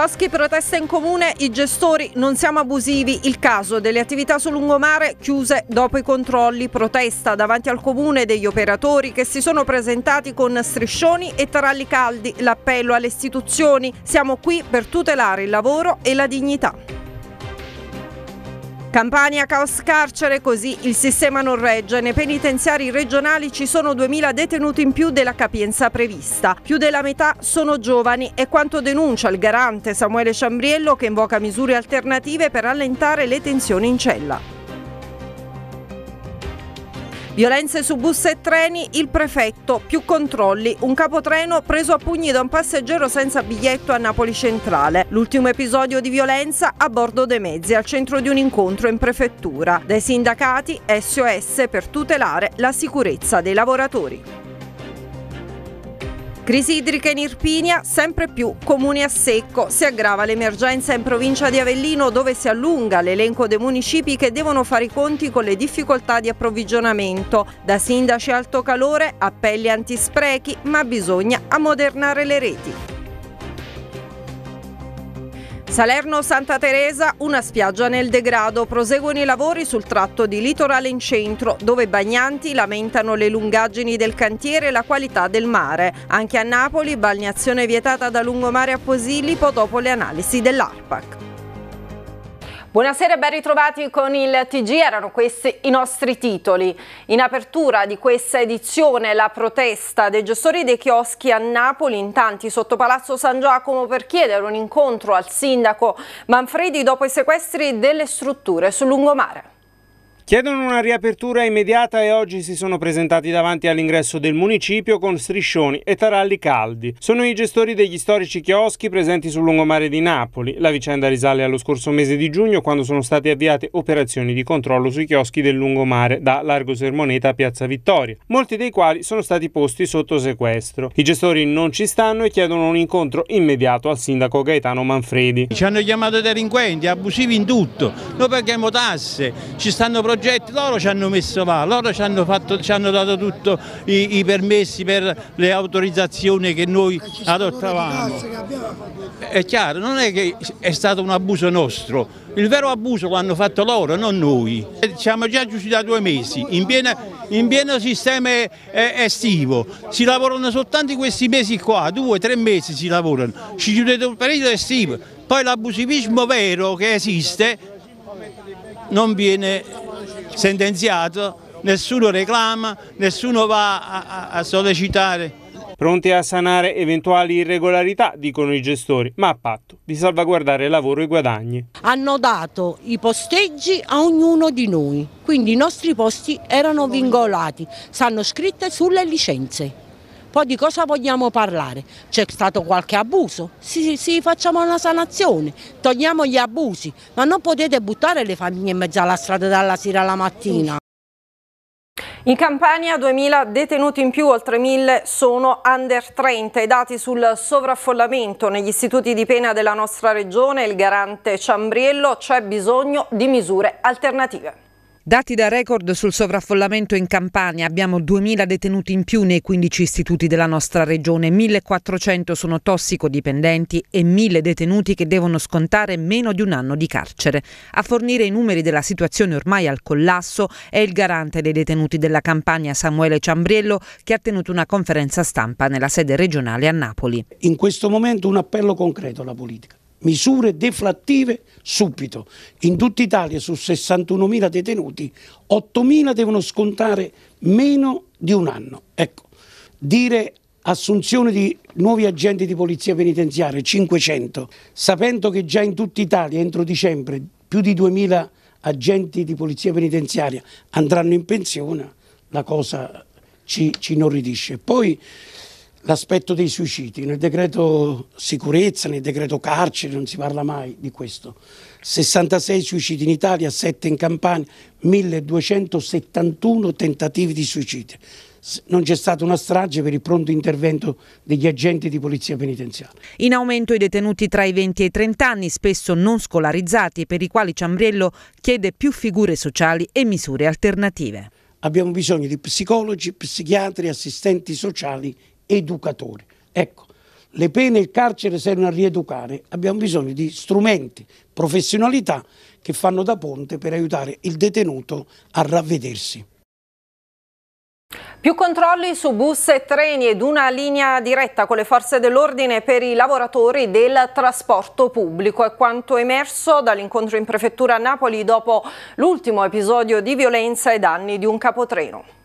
Chioschi protesta in comune, i gestori non siamo abusivi, il caso delle attività su lungomare chiuse dopo i controlli, protesta davanti al comune degli operatori che si sono presentati con striscioni e taralli caldi, l'appello alle istituzioni, siamo qui per tutelare il lavoro e la dignità. Campania caos carcere, così il sistema non regge. Nei penitenziari regionali ci sono 2.000 detenuti in più della capienza prevista. Più della metà sono giovani e quanto denuncia il garante Samuele Ciambriello che invoca misure alternative per allentare le tensioni in cella. Violenze su bus e treni, il prefetto, più controlli, un capotreno preso a pugni da un passeggero senza biglietto a Napoli Centrale. L'ultimo episodio di violenza a bordo dei mezzi al centro di un incontro in prefettura. Dai sindacati SOS per tutelare la sicurezza dei lavoratori. Crisi idrica in Irpinia, sempre più comuni a secco. Si aggrava l'emergenza in provincia di Avellino dove si allunga l'elenco dei municipi che devono fare i conti con le difficoltà di approvvigionamento. Da sindaci alto calore, appelli antisprechi, ma bisogna ammodernare le reti. Salerno Santa Teresa, una spiaggia nel degrado. Proseguono i lavori sul tratto di litorale in centro, dove i bagnanti lamentano le lungaggini del cantiere e la qualità del mare. Anche a Napoli, balneazione vietata da lungomare a Posillipo dopo le analisi dell'ARPAC. Buonasera e ben ritrovati con il TG, erano questi i nostri titoli. In apertura di questa edizione la protesta dei gestori dei chioschi a Napoli, in tanti sotto Palazzo San Giacomo per chiedere un incontro al sindaco Manfredi dopo i sequestri delle strutture sul lungomare. Chiedono una riapertura immediata e oggi si sono presentati davanti all'ingresso del municipio con striscioni e taralli caldi. Sono i gestori degli storici chioschi presenti sul lungomare di Napoli. La vicenda risale allo scorso mese di giugno quando sono state avviate operazioni di controllo sui chioschi del lungomare da Largo Sermoneta a Piazza Vittoria, molti dei quali sono stati posti sotto sequestro. I gestori non ci stanno e chiedono un incontro immediato al sindaco Gaetano Manfredi. Ci hanno chiamato delinquenti, abusivi in tutto, noi paghiamo tasse, ci stanno progettando progetti, loro ci hanno messo là, loro ci hanno, fatto, ci hanno dato tutti i, i, permessi per le autorizzazioni che noi adottavamo. È chiaro, non è che è stato un abuso nostro, il vero abuso l'hanno fatto loro, non noi. Siamo già giusti da due mesi, in pieno, in pieno sistema estivo, si lavorano soltanto questi mesi qua, due, tre mesi si lavorano, ci chiudete un periodo estivo, poi l'abusivismo vero che esiste non viene sentenziato, nessuno reclama, nessuno va a, a sollecitare. Pronti a sanare eventuali irregolarità, dicono i gestori, ma a patto di salvaguardare il lavoro e i guadagni. Hanno dato i posteggi a ognuno di noi, quindi i nostri posti erano vincolati, stanno scritte sulle licenze. Poi di cosa vogliamo parlare? C'è stato qualche abuso? Sì, sì, facciamo una sanazione, togliamo gli abusi, ma non potete buttare le famiglie in mezzo alla strada dalla sera alla mattina. In Campania 2000 detenuti in più, oltre 1000 sono under 30. I dati sul sovraffollamento negli istituti di pena della nostra regione, il garante Ciambriello, c'è bisogno di misure alternative. Dati da record sul sovraffollamento in Campania, abbiamo 2.000 detenuti in più nei 15 istituti della nostra regione, 1.400 sono tossicodipendenti e 1.000 detenuti che devono scontare meno di un anno di carcere. A fornire i numeri della situazione ormai al collasso è il garante dei detenuti della Campania Samuele Ciambriello che ha tenuto una conferenza stampa nella sede regionale a Napoli. In questo momento un appello concreto alla politica misure deflattive subito. In tutta Italia su 61.000 detenuti 8.000 devono scontare meno di un anno. Ecco, dire assunzione di nuovi agenti di polizia penitenziaria 500, sapendo che già in tutta Italia entro dicembre più di 2.000 agenti di polizia penitenziaria andranno in pensione, la cosa ci, ci inorridisce. Poi l'aspetto dei suicidi. Nel decreto sicurezza, nel decreto carcere non si parla mai di questo. 66 suicidi in Italia, 7 in Campania, 1271 tentativi di suicidio. Non c'è stata una strage per il pronto intervento degli agenti di polizia penitenziaria. In aumento i detenuti tra i 20 e i 30 anni, spesso non scolarizzati, per i quali Ciambriello chiede più figure sociali e misure alternative abbiamo bisogno di psicologi, psichiatri, assistenti sociali educatori. Ecco, le pene e il carcere servono a rieducare, abbiamo bisogno di strumenti, professionalità che fanno da ponte per aiutare il detenuto a ravvedersi. Più controlli su bus e treni ed una linea diretta con le forze dell'ordine per i lavoratori del trasporto pubblico è quanto emerso dall'incontro in prefettura a Napoli dopo l'ultimo episodio di violenza e danni di un capotreno.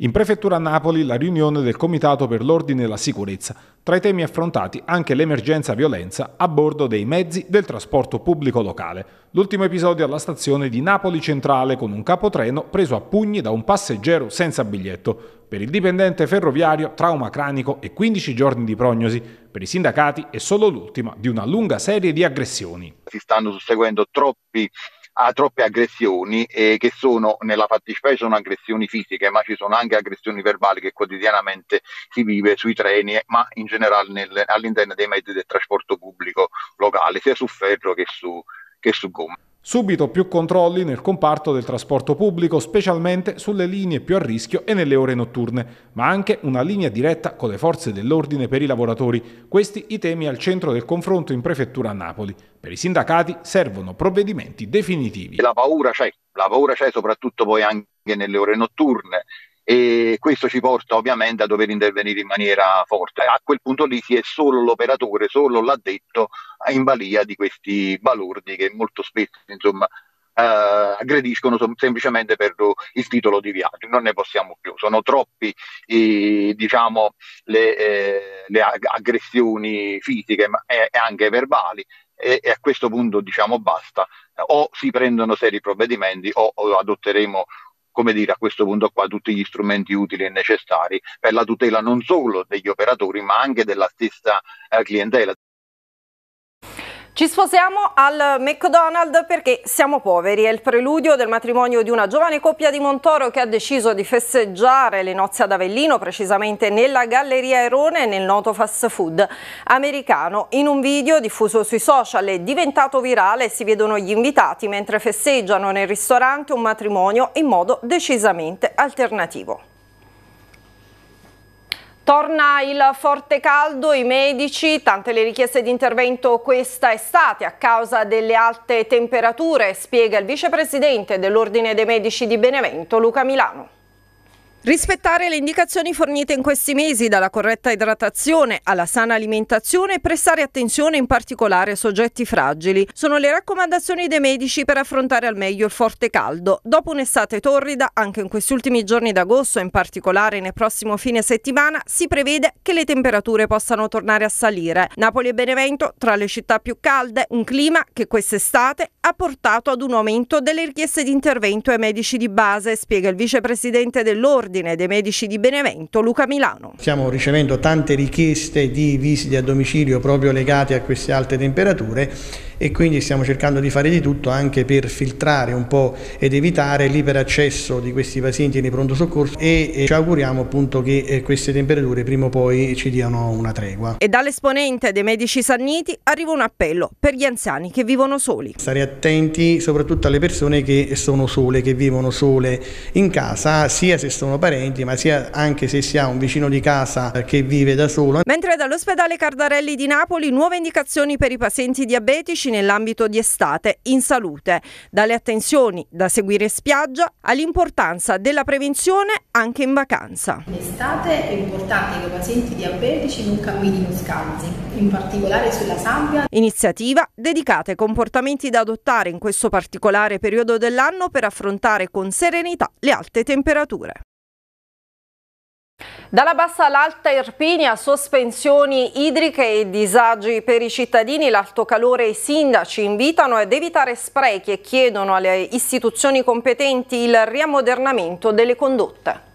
In prefettura Napoli la riunione del Comitato per l'Ordine e la Sicurezza, tra i temi affrontati anche l'emergenza violenza a bordo dei mezzi del trasporto pubblico locale. L'ultimo episodio alla stazione di Napoli Centrale con un capotreno preso a pugni da un passeggero senza biglietto. Per il dipendente ferroviario trauma cranico e 15 giorni di prognosi. Per i sindacati è solo l'ultima di una lunga serie di aggressioni. Si stanno susseguendo troppi a troppe aggressioni eh, che sono nella fattispecie sono aggressioni fisiche ma ci sono anche aggressioni verbali che quotidianamente si vive sui treni ma in generale nel, all'interno dei mezzi del trasporto pubblico locale sia su ferro che su, che su gomma. Subito più controlli nel comparto del trasporto pubblico, specialmente sulle linee più a rischio e nelle ore notturne, ma anche una linea diretta con le forze dell'ordine per i lavoratori. Questi i temi al centro del confronto in prefettura a Napoli. Per i sindacati servono provvedimenti definitivi. La paura c'è, la paura c'è soprattutto poi anche nelle ore notturne e questo ci porta ovviamente a dover intervenire in maniera forte. A quel punto lì si è solo l'operatore, solo l'addetto in balia di questi balordi che molto spesso insomma Uh, aggrediscono sem- semplicemente per il titolo di viaggio, non ne possiamo più, sono troppi eh, diciamo, le, eh, le ag- aggressioni fisiche ma- e-, e anche verbali e-, a questo punto diciamo basta, o si prendono seri provvedimenti o adotteremo come dire, a questo punto qua tutti gli strumenti utili e necessari per la tutela non solo degli operatori ma anche della stessa eh, clientela. Ci sposiamo al McDonald's perché siamo poveri. È il preludio del matrimonio di una giovane coppia di Montoro che ha deciso di festeggiare le nozze ad Avellino, precisamente nella Galleria Erone, nel noto fast food americano. In un video diffuso sui social è diventato virale si vedono gli invitati mentre festeggiano nel ristorante un matrimonio in modo decisamente alternativo. Torna il forte caldo, i medici, tante le richieste di intervento questa estate a causa delle alte temperature, spiega il vicepresidente dell'Ordine dei Medici di Benevento, Luca Milano. Rispettare le indicazioni fornite in questi mesi dalla corretta idratazione alla sana alimentazione e prestare attenzione in particolare a soggetti fragili sono le raccomandazioni dei medici per affrontare al meglio il forte caldo. Dopo un'estate torrida, anche in questi ultimi giorni d'agosto, in particolare nel prossimo fine settimana, si prevede che le temperature possano tornare a salire. Napoli e Benevento tra le città più calde, un clima che quest'estate ha portato ad un aumento delle richieste di intervento ai medici di base, spiega il vicepresidente dell'Ordine dell'Ordine dei Medici di Benevento, Luca Milano. Stiamo ricevendo tante richieste di visite a domicilio proprio legate a queste alte temperature e quindi stiamo cercando di fare di tutto anche per filtrare un po' ed evitare l'iperaccesso di questi pazienti nei pronto soccorso e ci auguriamo appunto che eh, queste temperature prima o poi ci diano una tregua. E dall'esponente dei medici sanniti arriva un appello per gli anziani che vivono soli. Stare attenti soprattutto alle persone che sono sole, che vivono sole in casa, sia se sono parenti ma sia anche se si ha un vicino di casa eh, che vive da solo. Mentre dall'ospedale Cardarelli di Napoli nuove indicazioni per i pazienti diabetici medici nell'ambito di estate in salute, dalle attenzioni da seguire in spiaggia all'importanza della prevenzione anche in vacanza. In estate è importante che i pazienti diabetici non camminino scalzi, in particolare sulla sabbia. Iniziativa dedicata ai comportamenti da adottare in questo particolare periodo dell'anno per affrontare con serenità le alte temperature. Dalla bassa all'alta Irpinia, sospensioni idriche e disagi per i cittadini, l'alto calore e i sindaci invitano ad evitare sprechi e chiedono alle istituzioni competenti il riammodernamento delle condotte.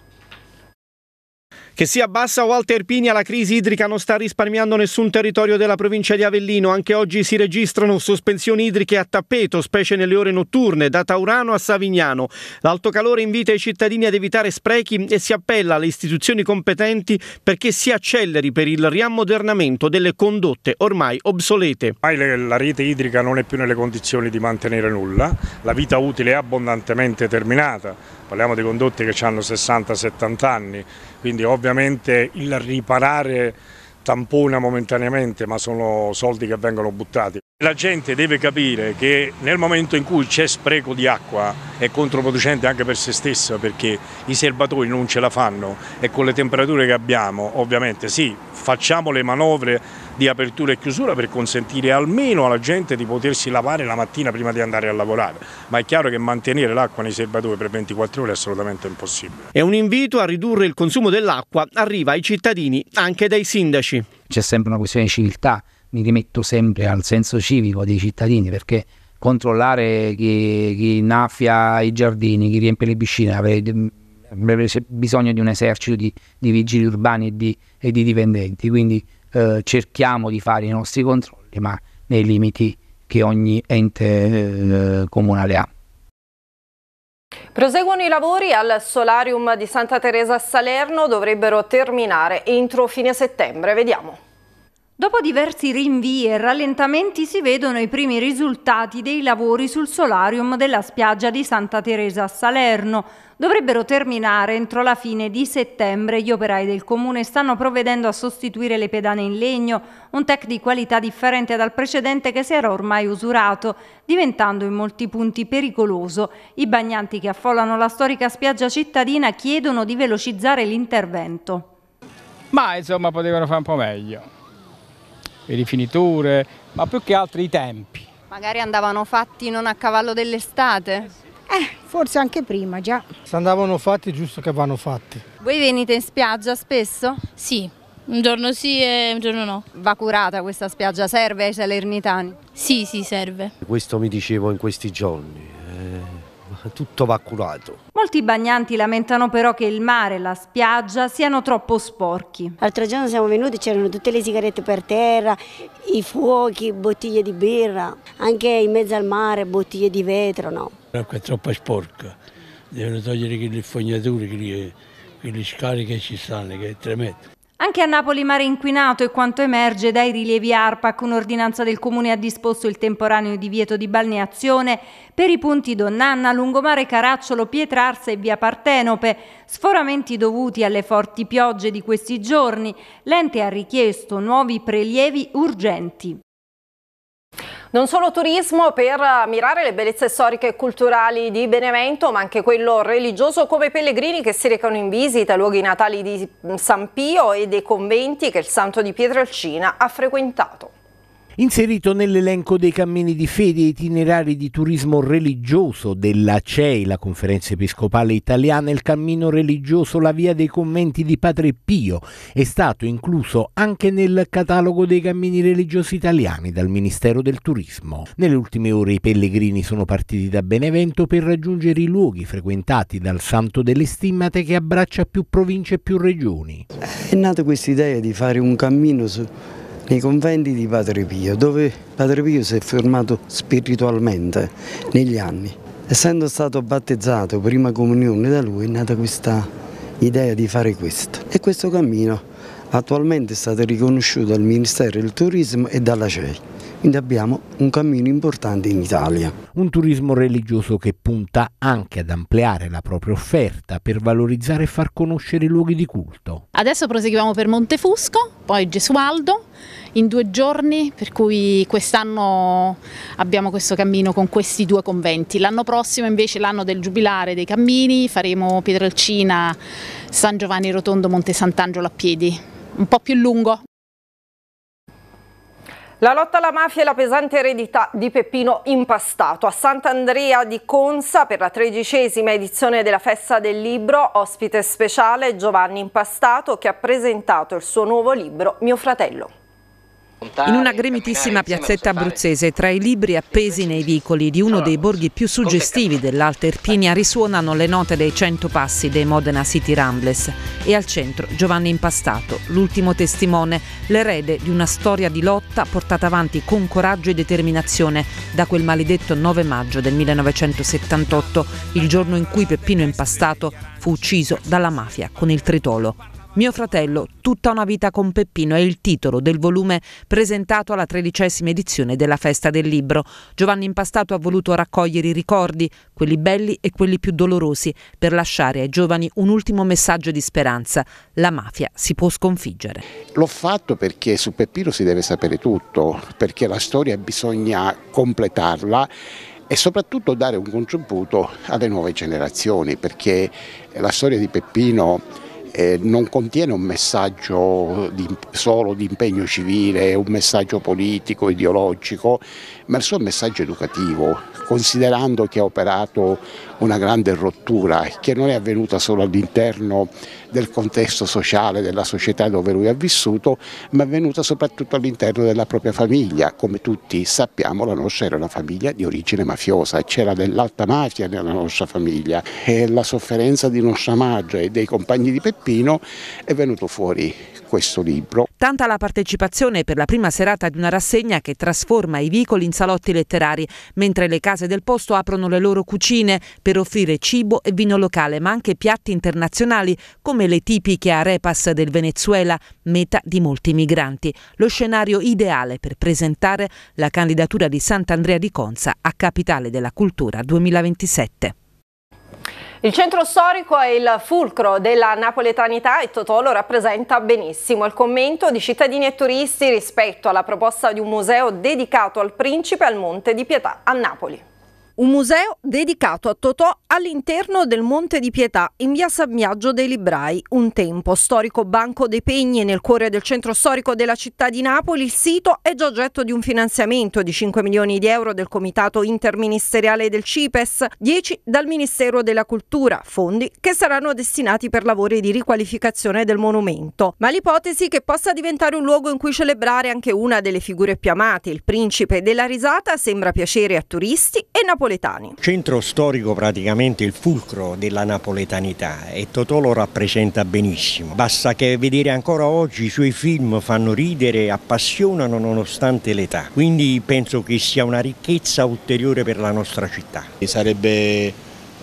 Che sia bassa o alta Erpinia, la crisi idrica non sta risparmiando nessun territorio della provincia di Avellino. Anche oggi si registrano sospensioni idriche a tappeto, specie nelle ore notturne, da Taurano a Savignano. L'alto calore invita i cittadini ad evitare sprechi e si appella alle istituzioni competenti perché si acceleri per il riammodernamento delle condotte ormai obsolete. La rete idrica non è più nelle condizioni di mantenere nulla, la vita utile è abbondantemente terminata parliamo di condotti che hanno 60-70 anni, quindi ovviamente il riparare tampona momentaneamente ma sono soldi che vengono buttati. La gente deve capire che nel momento in cui c'è spreco di acqua è controproducente anche per se stessa perché i serbatoi non ce la fanno e con le temperature che abbiamo ovviamente sì, facciamo le manovre di apertura e chiusura per consentire almeno alla gente di potersi lavare la mattina prima di andare a lavorare, ma è chiaro che mantenere l'acqua nei serbatoi per 24 ore è assolutamente impossibile. E un invito a ridurre il consumo dell'acqua arriva ai cittadini anche dai sindaci. C'è sempre una questione di civiltà mi rimetto sempre al senso civico dei cittadini perché controllare chi, chi innaffia i giardini, chi riempie le piscine, avrebbe, mm, bisogno di un esercito di, di vigili urbani e di, e di dipendenti, quindi eh, cerchiamo di fare i nostri controlli ma nei limiti che ogni ente eh, comunale ha. Proseguono i lavori al solarium di Santa Teresa a Salerno, dovrebbero terminare entro fine settembre, vediamo. Dopo diversi rinvii e rallentamenti si vedono i primi risultati dei lavori sul solarium della spiaggia di Santa Teresa a Salerno. Dovrebbero terminare entro la fine di settembre. Gli operai del comune stanno provvedendo a sostituire le pedane in legno, un tech di qualità differente dal precedente che si era ormai usurato, diventando in molti punti pericoloso. I bagnanti che affollano la storica spiaggia cittadina chiedono di velocizzare l'intervento. Ma insomma potevano fare un po' meglio le rifiniture, ma più che altro i tempi. Magari andavano fatti non a cavallo dell'estate? Eh, eh, forse anche prima già. Se andavano fatti è giusto che vanno fatti. Voi venite in spiaggia spesso? Sì, un giorno sì e un giorno no. Va curata questa spiaggia, serve ai salernitani? Sì, sì, serve. Questo mi dicevo in questi giorni, tutto va curato. Molti bagnanti lamentano però che il mare e la spiaggia siano troppo sporchi. L'altro giorno siamo venuti, c'erano tutte le sigarette per terra, i fuochi, bottiglie di birra, anche in mezzo al mare bottiglie di vetro, no? L'acqua è troppo sporca, devono togliere le fognature, le, scariche che ci stanno, che è tremendo. Anche a Napoli mare inquinato e quanto emerge dai rilievi ARPAC. Un'ordinanza del Comune ha disposto il temporaneo divieto di balneazione per i punti Donnanna, Lungomare Caracciolo, Pietrarsa e Via Partenope. Sforamenti dovuti alle forti piogge di questi giorni. L'ente ha richiesto nuovi prelievi urgenti. Non solo turismo per ammirare le bellezze storiche e culturali di Benevento, ma anche quello religioso come i pellegrini che si recano in visita ai luoghi natali di San Pio e dei conventi che il santo di Pietrelcina ha frequentato. Inserito nell'elenco dei cammini di fede e itinerari di turismo religioso della CEI, la Conferenza Episcopale Italiana, il cammino religioso La Via dei Commenti di Padre Pio è stato incluso anche nel catalogo dei cammini religiosi italiani dal Ministero del Turismo. Nelle ultime ore i pellegrini sono partiti da Benevento per raggiungere i luoghi frequentati dal Santo delle Stimmate che abbraccia più province e più regioni. È nata questa idea di fare un cammino su nei conventi di Padre Pio, dove Padre Pio si è fermato spiritualmente negli anni. Essendo stato battezzato prima comunione da lui è nata questa idea di fare questo e questo cammino attualmente è stato riconosciuto dal Ministero del Turismo e dalla CEI quindi abbiamo un cammino importante in Italia. Un turismo religioso che punta anche ad ampliare la propria offerta per valorizzare e far conoscere i luoghi di culto. Adesso proseguiamo per Montefusco, poi Gesualdo, in due giorni, per cui quest'anno abbiamo questo cammino con questi due conventi. L'anno prossimo invece l'anno del giubilare dei cammini, faremo Pietrelcina, San Giovanni Rotondo, Monte Sant'Angelo a piedi, un po' più lungo. La lotta alla mafia e la pesante eredità di Peppino Impastato. A Sant'Andrea di Consa per la tredicesima edizione della Festa del Libro, ospite speciale Giovanni Impastato che ha presentato il suo nuovo libro Mio fratello. In una gremitissima piazzetta abruzzese, tra i libri appesi nei vicoli di uno dei borghi più suggestivi dell'Alta Irpinia risuonano le note dei cento passi dei Modena City Rambles e al centro Giovanni Impastato, l'ultimo testimone, l'erede di una storia di lotta portata avanti con coraggio e determinazione da quel maledetto 9 maggio del 1978, il giorno in cui Peppino Impastato fu ucciso dalla mafia con il tritolo. Mio fratello, tutta una vita con Peppino è il titolo del volume presentato alla tredicesima edizione della Festa del Libro. Giovanni Impastato ha voluto raccogliere i ricordi, quelli belli e quelli più dolorosi, per lasciare ai giovani un ultimo messaggio di speranza. La mafia si può sconfiggere. L'ho fatto perché su Peppino si deve sapere tutto, perché la storia bisogna completarla e soprattutto dare un contributo alle nuove generazioni, perché la storia di Peppino eh, non contiene un messaggio di, solo di impegno civile, un messaggio politico, ideologico, ma il suo messaggio educativo, considerando che ha operato una grande rottura che non è avvenuta solo all'interno del contesto sociale, della società dove lui ha vissuto, ma è venuta soprattutto all'interno della propria famiglia. Come tutti sappiamo la nostra era una famiglia di origine mafiosa e c'era dell'alta mafia nella nostra famiglia e la sofferenza di nostra madre e dei compagni di Peppino è venuto fuori questo libro. Tanta la partecipazione per la prima serata di una rassegna che trasforma i vicoli in salotti letterari, mentre le case del posto aprono le loro cucine per offrire cibo e vino locale, ma anche piatti internazionali come come le tipiche arepas del Venezuela, meta di molti migranti. Lo scenario ideale per presentare la candidatura di Sant'Andrea di Conza a Capitale della Cultura 2027. Il centro storico è il fulcro della napoletanità e Totò lo rappresenta benissimo. Il commento di cittadini e turisti rispetto alla proposta di un museo dedicato al principe al Monte di Pietà a Napoli. Un museo dedicato a Totò all'interno del Monte di Pietà, in via Sabbiaggio dei Librai. Un tempo storico banco dei pegni nel cuore del centro storico della città di Napoli, il sito è già oggetto di un finanziamento di 5 milioni di euro del Comitato Interministeriale del CIPES, 10 dal Ministero della Cultura, fondi che saranno destinati per lavori di riqualificazione del monumento. Ma l'ipotesi che possa diventare un luogo in cui celebrare anche una delle figure più amate, il principe della risata, sembra piacere a turisti e napoletani napoletani. Centro storico praticamente il fulcro della napoletanità e Totò lo rappresenta benissimo. Basta che vedere ancora oggi i suoi film fanno ridere, appassionano nonostante l'età. Quindi penso che sia una ricchezza ulteriore per la nostra città. Sarebbe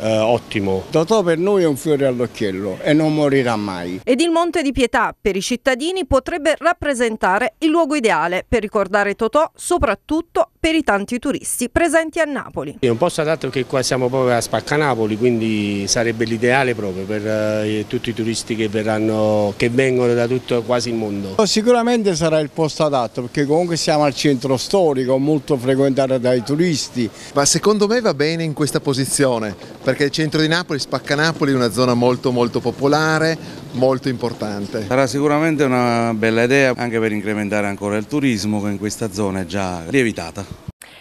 eh, ottimo. Totò per noi è un fiore all'occhiello e non morirà mai. Ed il Monte di Pietà per i cittadini potrebbe rappresentare il luogo ideale per ricordare Totò, soprattutto per i tanti turisti presenti a Napoli. È un posto adatto che qua siamo proprio a Spacca Napoli, quindi sarebbe l'ideale proprio per eh, tutti i turisti che, verranno, che vengono da tutto quasi il mondo. Oh, sicuramente sarà il posto adatto perché comunque siamo al centro storico, molto frequentato dai turisti. Ma secondo me va bene in questa posizione perché il centro di Napoli, Spacca Napoli, è una zona molto molto popolare, molto importante. Sarà sicuramente una bella idea anche per incrementare ancora il turismo che in questa zona è già lievitata.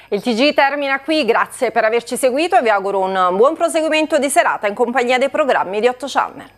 Il TG termina qui, grazie per averci seguito e vi auguro un buon proseguimento di serata in compagnia dei programmi di 8 Channel.